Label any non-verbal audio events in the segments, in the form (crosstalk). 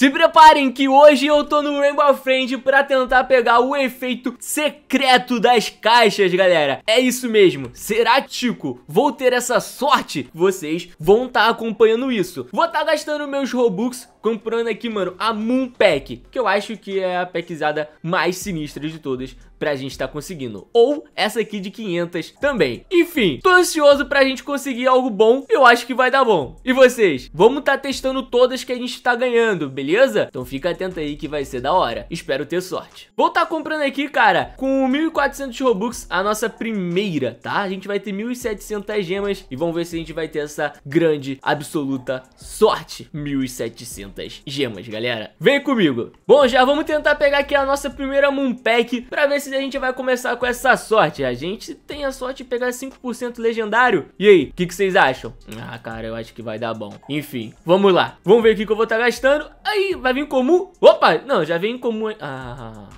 Se preparem que hoje eu tô no Rainbow Friend pra tentar pegar o efeito secreto das caixas, galera. É isso mesmo. Será, Tico? Vou ter essa sorte? Vocês vão estar tá acompanhando isso. Vou estar tá gastando meus Robux comprando aqui, mano, a Moon Pack, que eu acho que é a packzada mais sinistra de todas pra gente tá conseguindo. Ou essa aqui de 500 também. Enfim, tô ansioso pra gente conseguir algo bom, eu acho que vai dar bom. E vocês? Vamos tá testando todas que a gente tá ganhando, beleza? Então fica atento aí que vai ser da hora. Espero ter sorte. Vou tá comprando aqui, cara, com 1.400 Robux, a nossa primeira, tá? A gente vai ter 1.700 gemas e vamos ver se a gente vai ter essa grande, absoluta sorte. 1.700 gemas, galera. Vem comigo. Bom, já vamos tentar pegar aqui a nossa primeira Pack pra ver se a gente vai começar com essa sorte. A gente tem a sorte de pegar 5% legendário. E aí, o que, que, vocês acham? Ah, cara, eu acho que vai dar bom. Enfim, vamos lá. Vamos ver o que, que eu vou estar tá gastando. Aí, vai vir comum. Opa, não, já vem comum. Ah...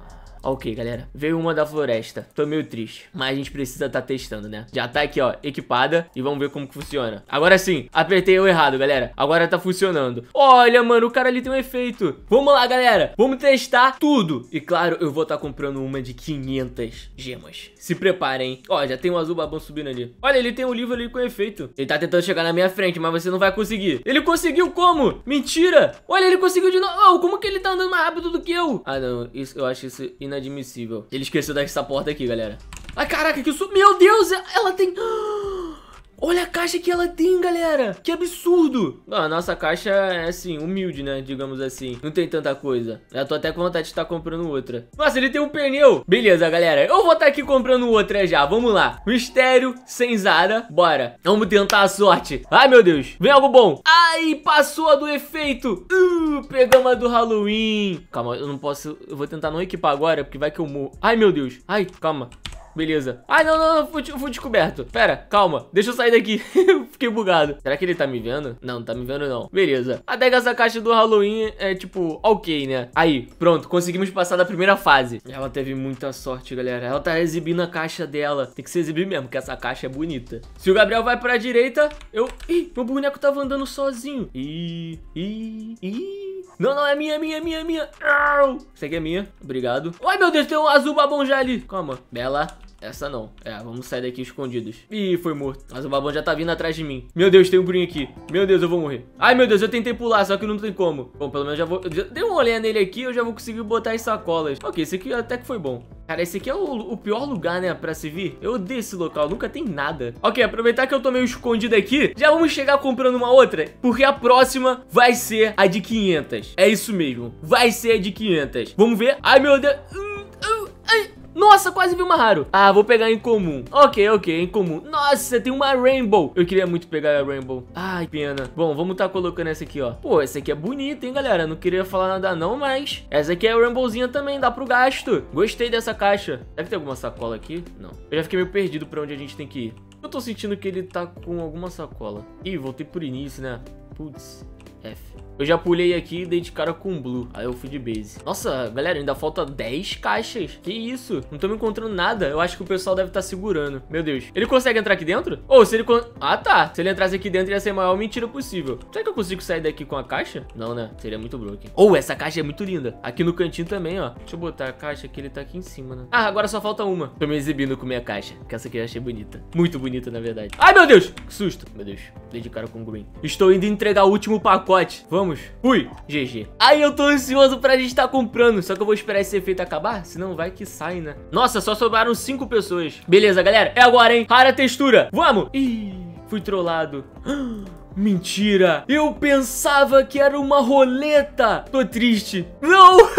Ok, galera. Veio uma da floresta. Tô meio triste, mas a gente precisa tá testando, né? Já tá aqui, ó, equipada e vamos ver como que funciona. Agora sim, apertei eu errado, galera. Agora tá funcionando. Olha, mano, o cara ali tem um efeito. Vamos lá, galera. Vamos testar tudo. E claro, eu vou estar tá comprando uma de 500 gemas. Se preparem, Ó, já tem um azul babão subindo ali. Olha, ele tem um livro ali com efeito. Ele tá tentando chegar na minha frente, mas você não vai conseguir. Ele conseguiu como? Mentira! Olha, ele conseguiu de novo. Oh, como que ele tá andando mais rápido do que eu? Ah, não. Isso, eu acho isso... inacreditável inadmissível. Ele esqueceu dessa porta aqui, galera. Ai, caraca, que isso... Meu Deus, ela tem... (gasps) Ah! Olha a caixa que ela tem, galera. Que absurdo. Ah, a nossa caixa é, assim, humilde, né? Digamos assim. Não tem tanta coisa. Eu tô até com vontade de estar tá comprando outra. Nossa, ele tem um pneu. Beleza, galera. Eu vou estar tá aqui comprando outra já. Vamos lá. Mistério sem Zara. Bora. Vamos tentar a sorte. Ai, meu Deus. Vem algo bom. Ai, passou a do efeito. Uh, pegamos a do Halloween. Calma, eu não posso... Eu vou tentar não equipar agora, porque vai que eu morro. Ai, meu Deus. Ai, calma. Beleza. Ai, ah, não, não, não, fui, fui descoberto. Pera, calma, deixa eu sair daqui. (laughs) Fiquei bugado. Será que ele tá me vendo? Não, não tá me vendo não. Beleza. A essa caixa do Halloween é, tipo, ok, né? Aí, pronto, conseguimos passar da primeira fase. Ela teve muita sorte, galera. Ela tá exibindo a caixa dela. Tem que se exibir mesmo, porque essa caixa é bonita. Se o Gabriel vai pra direita, eu... Ih, meu boneco tava andando sozinho. Ih, ih, ih. Não, não, é minha, é minha, é minha, é minha. Au! aqui é minha. Obrigado. Ai, meu Deus, tem um azul babão já ali. Calma. Bela. Essa não. É, vamos sair daqui escondidos. Ih, foi morto. Mas o babão já tá vindo atrás de mim. Meu Deus, tem um Bruninho aqui. Meu Deus, eu vou morrer. Ai, meu Deus, eu tentei pular, só que não tem como. Bom, pelo menos já vou... dei um olhada nele aqui, eu já vou conseguir botar as sacolas. Ok, esse aqui até que foi bom. Cara, esse aqui é o, o, pior lugar, né, pra se vir. Eu odeio esse local, nunca tem nada. Ok, aproveitar que eu tô meio escondido aqui, já vamos chegar comprando uma outra, porque a próxima vai ser a de 500. É isso mesmo, vai ser a de 500. Vamos ver? Ai, meu Deus... Hum, nossa, quase vi uma raro. Ah, vou pegar em comum. Ok, ok, em comum. Nossa, tem uma rainbow. Eu queria muito pegar a rainbow. Ai, pena. Bom, vamos tá colocando essa aqui, ó. Pô, essa aqui é bonita, hein, galera. Não queria falar nada não, mas... Essa aqui é a rainbowzinha também, dá pro gasto. Gostei dessa caixa. Deve ter alguma sacola aqui? Não. Eu já fiquei meio perdido pra onde a gente tem que ir. Eu tô sentindo que ele tá com alguma sacola. Ih, voltei por início, né? Putz. F. Eu já pulei aqui e dei de cara com Blue. Aí eu fui de base. Nossa, galera, ainda falta 10 caixas. Que isso? Não tô me encontrando nada. Eu acho que o pessoal deve estar tá segurando. Meu Deus. Ele consegue entrar aqui dentro? Ou oh, se ele... Con... Ah, tá. Se ele entrasse aqui dentro, ia ser a maior mentira possível. Será que eu consigo sair daqui com a caixa? Não, né? Seria muito broken. Ou oh, essa caixa é muito linda. Aqui no cantinho também, ó. Deixa eu botar a caixa que ele tá aqui em cima, né? Ah, agora só falta uma. Tô me exibindo com minha caixa. Que essa aqui eu achei bonita. Muito bonita, na verdade. Ai, meu Deus! Que susto. Meu Deus. Dei de cara com o Green. Estou indo entregar o último pacote pacote. Vamos. Fui. GG. Aí eu tô ansioso pra gente estar tá comprando. Só que eu vou esperar esse efeito acabar, senão vai que sai, né? Nossa, só sobraram cinco pessoas. Beleza, galera. É agora, hein? Rara textura. Vamos. Ih, fui trollado. (gasps) Mentira. Eu pensava que era uma roleta. Tô triste. Não. (laughs)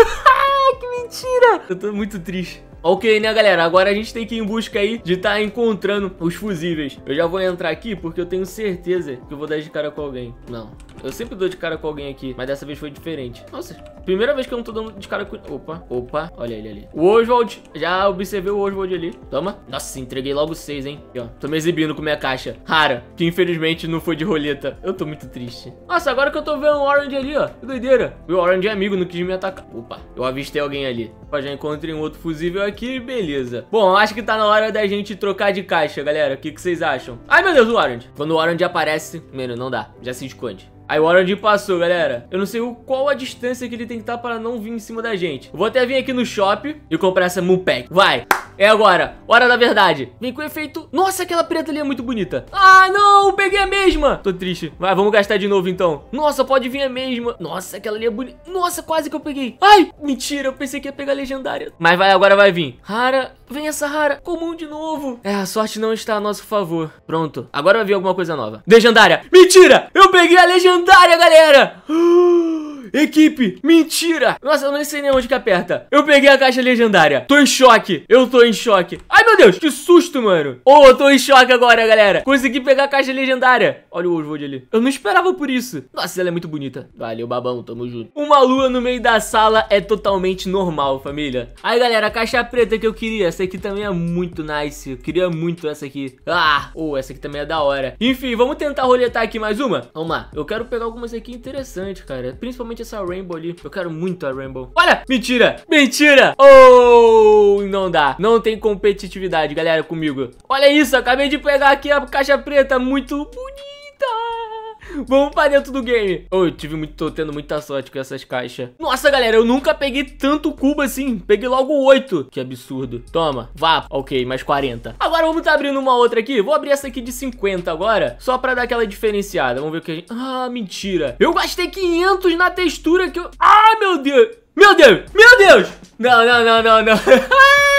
que mentira. Eu tô muito triste. Ok, né, galera? Agora a gente tem que ir em busca aí de estar tá encontrando os fusíveis. Eu já vou entrar aqui porque eu tenho certeza que eu vou dar de cara com alguém. Não, eu sempre dou de cara com alguém aqui, mas dessa vez foi diferente. Nossa, primeira vez que eu não tô dando de cara com... Opa, opa, olha ele ali. O Oswald, já observei o Oswald ali. Toma. Nossa, entreguei logo seis, hein. E, ó, tô me exibindo com minha caixa. Rara, que infelizmente não foi de roleta. Eu tô muito triste. Nossa, agora que eu tô vendo o Orange ali, ó. Que doideira. Meu Orange é amigo, não quis me atacar. Opa, eu avistei alguém ali. Opa, já encontrei um outro fusível aqui, beleza. Bom, acho que tá na hora da gente trocar de caixa, galera. O que, que vocês acham? Ai, meu Deus, o Orange. Quando o Orange aparece, mano, não dá. Já se esconde. Aí o Orange passou, galera. Eu não sei o, qual a distância que ele tem que estar tá para não vir em cima da gente. Eu vou até vir aqui no shopping e comprar essa Moonpack. Vai! é agora. Hora da verdade. Vem com efeito... Nossa, aquela preta ali é muito bonita. Ah, não, peguei a mesma. Tô triste. Vai, vamos gastar de novo, então. Nossa, pode vir a mesma. Nossa, aquela ali é bonita. Nossa, quase que eu peguei. Ai, mentira, eu pensei que ia pegar a legendária. Mas vai, agora vai vir. Rara, vem essa rara. Comum de novo. É, a sorte não está a nosso favor. Pronto, agora vai vir alguma coisa nova. Legendária. Mentira, eu peguei a legendária, galera. Uh! (gasps) Equipe, mentira! Nossa, eu não sei nem onde que aperta. Eu peguei a caixa legendária. Tô em choque. Eu tô em choque. Ai, meu Deus, que susto, mano. oh, eu tô em choque agora, galera. Consegui pegar a caixa legendária. Olha o Oswald ali. Eu não esperava por isso. Nossa, ela é muito bonita. Valeu, babão. Tamo junto. Uma lua no meio da sala é totalmente normal, família. Aí, galera, a caixa preta que eu queria. Essa aqui também é muito nice. Eu queria muito essa aqui. Ah, ou oh, essa aqui também é da hora. Enfim, vamos tentar roletar aqui mais uma? Vamos lá. Eu quero pegar algumas aqui interessantes, cara. Principalmente essa Rainbow ali. Eu quero muito a Rainbow. Olha! Mentira! Mentira! Oh, não dá. Não tem competitividade, galera, comigo. Olha isso, acabei de pegar aqui a caixa preta. Muito bonita. (laughs) Vamos pra dentro do game. Oh, eu tive muito, tô tendo muita sorte com essas caixas. Nossa, galera, eu nunca peguei tanto cubo assim. Peguei logo 8. Que absurdo. Toma, vá. Ok, mais 40. Agora vamos tá abrindo uma outra aqui. Vou abrir essa aqui de 50 agora, só pra dar aquela diferenciada. Vamos ver o que a gente... Ah, mentira. Eu gastei 500 na textura que eu... Ah, meu Deus. Meu Deus. Meu Deus. Não, não, não, não, não. (laughs)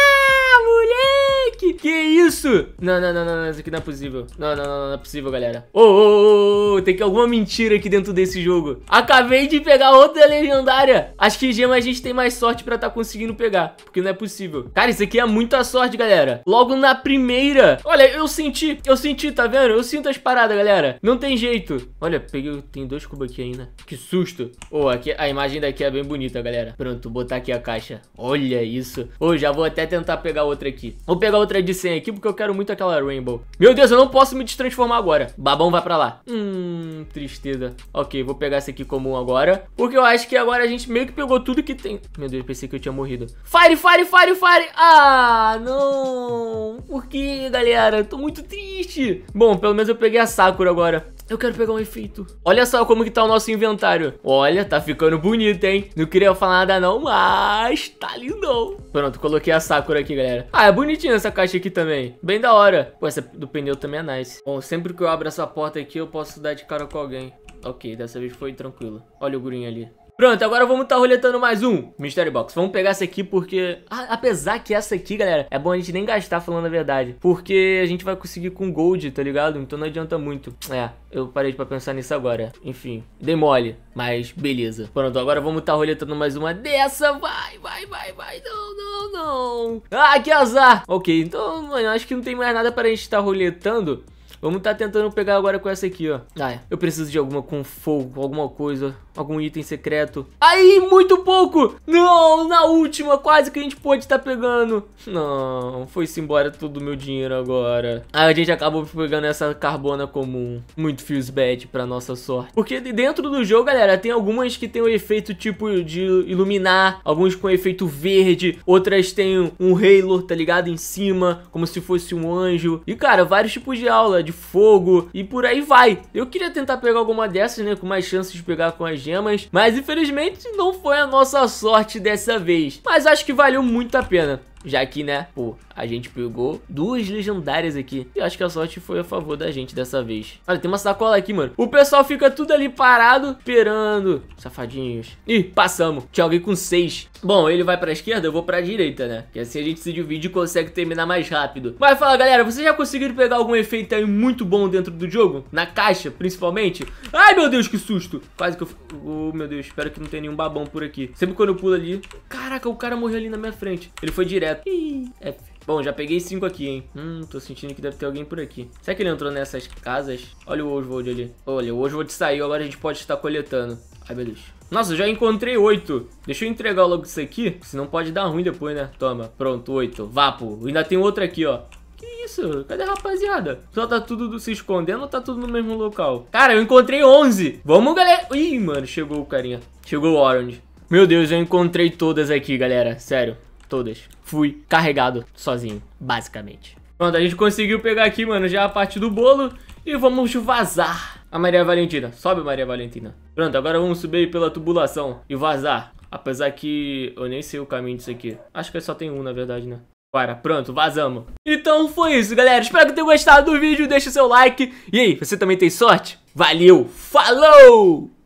isso? Não, não, não, não, isso aqui não é possível. Não, não, não, não, é possível, galera. Ô, ô, ô, tem que alguma mentira aqui dentro desse jogo. Acabei de pegar outra legendária. Acho que gema a gente tem mais sorte pra tá conseguindo pegar, porque não é possível. Cara, isso aqui é muita sorte, galera. Logo na primeira. Olha, eu senti, eu senti, tá vendo? Eu sinto as paradas, galera. Não tem jeito. Olha, peguei, tem dois cubos aqui ainda. Que susto. Ô, aqui, a imagem daqui é bem bonita, galera. Pronto, botar aqui a caixa. Olha isso. Ô, oh, já vou até tentar pegar outra aqui. Vou pegar outra de 100 aqui, porque porque eu quero muito aquela Rainbow. Meu Deus, eu não posso me destransformar agora. Babão vai pra lá. Hum, tristeza. Ok, vou pegar esse aqui comum agora. Porque eu acho que agora a gente meio que pegou tudo que tem. Meu Deus, pensei que eu tinha morrido. Fire, fire, fire, fire. Ah, não. Por que, galera? Eu tô muito triste. Bom, pelo menos eu peguei a Sakura agora. Eu quero pegar um efeito. Olha só como que tá o nosso inventário. Olha, tá ficando bonito, hein? Não queria falar nada não, mas tá lindão. Pronto, coloquei a Sakura aqui, galera. Ah, é bonitinha essa caixa aqui também. Bem da hora. Pô, essa do pneu também é nice. Bom, sempre que eu abro essa porta aqui, eu posso dar de cara com alguém. Ok, dessa vez foi tranquilo. Olha o gurinho ali. Pronto, agora vamos estar tá roletando mais um Mystery Box. Vamos pegar essa aqui porque... apesar que essa aqui, galera, é bom a gente nem gastar falando a verdade. Porque a gente vai conseguir com gold, tá ligado? Então não adianta muito. É, eu parei pra pensar nisso agora. Enfim, dei mole, mas beleza. Pronto, agora vamos estar tá roletando mais uma dessa. Vai, vai, vai, vai. Não, não, não. Ah, que azar. Ok, então, mano, acho que não tem mais nada pra gente estar tá roletando. Vamos estar tá tentando pegar agora com essa aqui, ó. Ah, eu preciso de alguma com fogo, alguma coisa algum item secreto. Aí, muito pouco! Não, na última, quase que a gente pôde estar tá pegando. Não, foi-se embora todo o meu dinheiro agora. Aí a gente acabou pegando essa carbona comum. Muito feels bad pra nossa sorte. Porque dentro do jogo, galera, tem algumas que tem o um efeito tipo de iluminar, alguns com efeito verde, outras tem um Halo, tá ligado? Em cima, como se fosse um anjo. E, cara, vários tipos de aula, de fogo e por aí vai. Eu queria tentar pegar alguma dessas, né, com mais chances de pegar com as gemas, mas infelizmente não foi a nossa sorte dessa vez. Mas acho que valeu muito a pena. Já que, né, pô, a gente pegou duas legendárias aqui. E acho que a sorte foi a favor da gente dessa vez. Olha, tem uma sacola aqui, mano. O pessoal fica tudo ali parado, esperando. Safadinhos. Ih, passamos. Tinha alguém com seis. Bom, ele vai pra esquerda, eu vou pra direita, né? Que assim a gente se divide e consegue terminar mais rápido. Mas fala, galera, vocês já conseguiram pegar algum efeito aí muito bom dentro do jogo? Na caixa, principalmente? Ai, meu Deus, que susto. Quase que eu... Oh, meu Deus, espero que não tenha nenhum babão por aqui. Sempre quando eu pulo ali... Caraca, o cara morreu ali na minha frente. Ele foi direto. Ih, F. É, bom, já peguei cinco aqui, hein? Hum, tô sentindo que deve ter alguém por aqui. Será que ele entrou nessas casas? Olha o Oswald ali. Olha, o Oswald saiu, agora a gente pode estar coletando. Ai, meu Deus. Nossa, já encontrei oito. Deixa eu entregar logo isso aqui, senão pode dar ruim depois, né? Toma, pronto, oito. Vapo. Ainda tem outro aqui, ó. Que isso? Cadê a rapaziada? Só tá tudo se escondendo ou tá tudo no mesmo local? Cara, eu encontrei onze. Vamos, galera. Ih, mano, chegou o carinha. Chegou o Orange. Meu Deus, eu encontrei todas aqui, galera. Sério todas. Fui carregado sozinho, basicamente. Pronto, a gente conseguiu pegar aqui, mano, já a parte do bolo e vamos vazar. A Maria Valentina, sobe Maria Valentina. Pronto, agora vamos subir pela tubulação e vazar. Apesar que eu nem sei o caminho disso aqui. Acho que só tem um, na verdade, né? Bora, pronto, vazamos. Então foi isso, galera. Espero que tenham gostado do vídeo. Deixa o seu like. E aí, você também tem sorte? Valeu, falou!